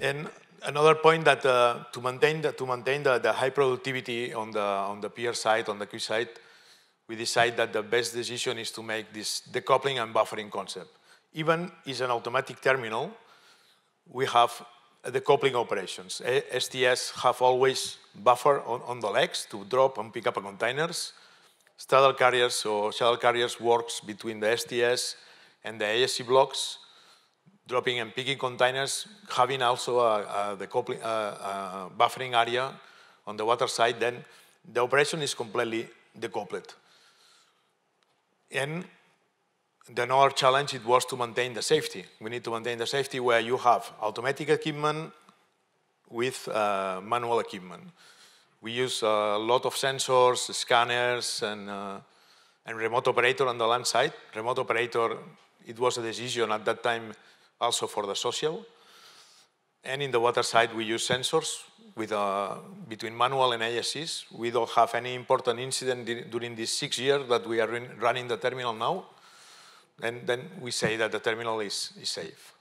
And another point that uh, to maintain the, to maintain the, the, high productivity on the on the peer side on the Q side, we decide that the best decision is to make this decoupling and buffering concept. Even is an automatic terminal, we have decoupling operations. A STS have always buffer on, on the legs to drop and pick up containers. Straddle carriers or shuttle carriers works between the STS and the ASC blocks dropping and picking containers, having also a, a, the coupling, a, buffering area on the water side, then the operation is completely decoupled. And the another challenge it was to maintain the safety. We need to maintain the safety where you have automatic equipment with uh, manual equipment. We use a lot of sensors, scanners, and, uh, and remote operator on the land side. Remote operator, it was a decision at that time also for the social. And in the water side, we use sensors. With, a uh, between manual and ISCs, we don't have any important incident during these six years that we are running the terminal now. And then we say that the terminal is, is safe.